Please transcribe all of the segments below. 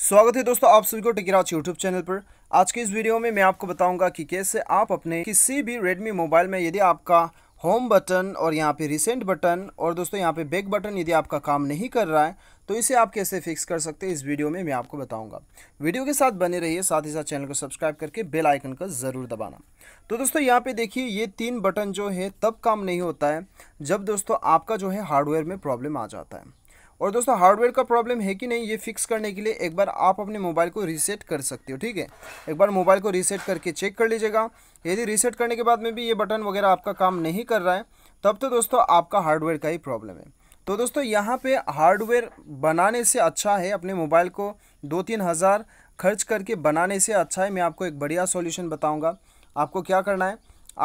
स्वागत है दोस्तों आप सभी को टिकराज यूट्यूब चैनल पर आज के इस वीडियो में मैं आपको बताऊंगा कि कैसे आप अपने किसी भी रेडमी मोबाइल में यदि आपका होम बटन और यहाँ पे रिसेंट बटन और दोस्तों यहाँ पे बैक बटन यदि आपका काम नहीं कर रहा है तो इसे आप कैसे फिक्स कर सकते हैं इस वीडियो में मैं आपको बताऊंगा वीडियो के साथ बने रहिए साथ ही साथ चैनल को सब्सक्राइब करके बेल आइकन का ज़रूर दबाना तो दोस्तों यहाँ पे देखिए ये तीन बटन जो है तब काम नहीं होता है जब दोस्तों आपका जो है हार्डवेयर में प्रॉब्लम आ जाता है और दोस्तों हार्डवेयर का प्रॉब्लम है कि नहीं ये फिक्स करने के लिए एक बार आप अपने मोबाइल को रीसेट कर सकते हो ठीक है एक बार मोबाइल को रीसेट करके चेक कर लीजिएगा यदि रीसेट करने के बाद में भी ये बटन वगैरह आपका काम नहीं कर रहा है तब तो दोस्तों आपका हार्डवेयर का ही प्रॉब्लम है तो दोस्तों यहाँ पे हार्डवेयर बनाने से अच्छा है अपने मोबाइल को दो तीन हज़ार खर्च करके बनाने से अच्छा है मैं आपको एक बढ़िया सॉल्यूशन बताऊंगा आपको क्या करना है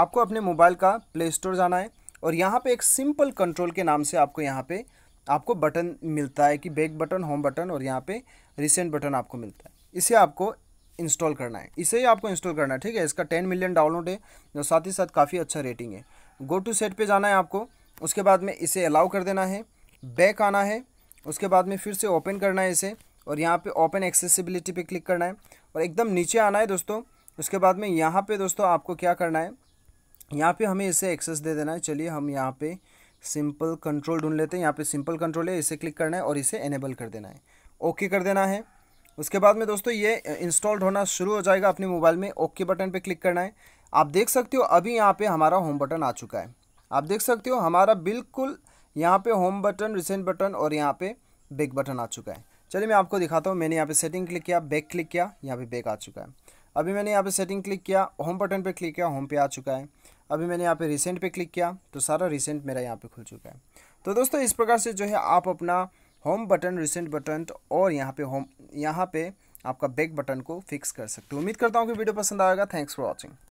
आपको अपने मोबाइल का प्ले स्टोर जाना है और यहाँ पे एक सिंपल कंट्रोल के नाम से आपको यहाँ पे आपको बटन मिलता है कि बैक बटन होम बटन और यहाँ पे रिसेंट बटन आपको मिलता है इसे आपको इंस्टॉल करना है इसे ही आपको इंस्टॉल करना है ठीक है इसका टेन मिलियन डाउनलोड है और साथ ही साथ काफ़ी अच्छा रेटिंग है गो टू सेट पर जाना है आपको उसके बाद में इसे अलाउ कर देना है बैक आना है उसके बाद में फिर से ओपन करना है इसे और यहाँ पर ओपन एक्सेसिबिलिटी पर क्लिक करना है और एकदम नीचे आना है दोस्तों उसके बाद में यहाँ पे दोस्तों आपको क्या करना है यहाँ पे हमें इसे एक्सेस दे देना है चलिए हम यहाँ पे सिंपल कंट्रोल ढूंढ लेते हैं यहाँ पे सिंपल कंट्रोल है इसे क्लिक करना है और इसे एनेबल कर देना है ओके कर देना है उसके बाद में दोस्तों ये इंस्टॉल्ड होना शुरू हो जाएगा अपने मोबाइल में ओके बटन पर क्लिक करना है आप देख सकते हो अभी यहाँ पर हमारा होम बटन आ चुका है आप देख सकते हो हमारा बिल्कुल यहाँ पर होम बटन रिसेंट बटन और यहाँ पर बैक बटन आ चुका है चलिए मैं आपको दिखाता हूँ मैंने यहाँ पे सेटिंग क्लिक किया बैक क्लिक किया यहाँ पे बैक आ चुका है अभी मैंने यहाँ पे सेटिंग क्लिक किया होम बटन पे क्लिक किया होम पे आ चुका है अभी मैंने यहाँ पे रिसेंट पे क्लिक किया तो सारा रिसेंट मेरा यहाँ पे खुल चुका है तो दोस्तों इस प्रकार से जो है आप अपना होम बटन रिसेंट बटन और यहाँ पे होम यहाँ पे आपका बैक बटन को फिक्स कर सकते हो उम्मीद करता हूँ कि वीडियो पसंद आएगा थैंक्स फॉर वॉचिंग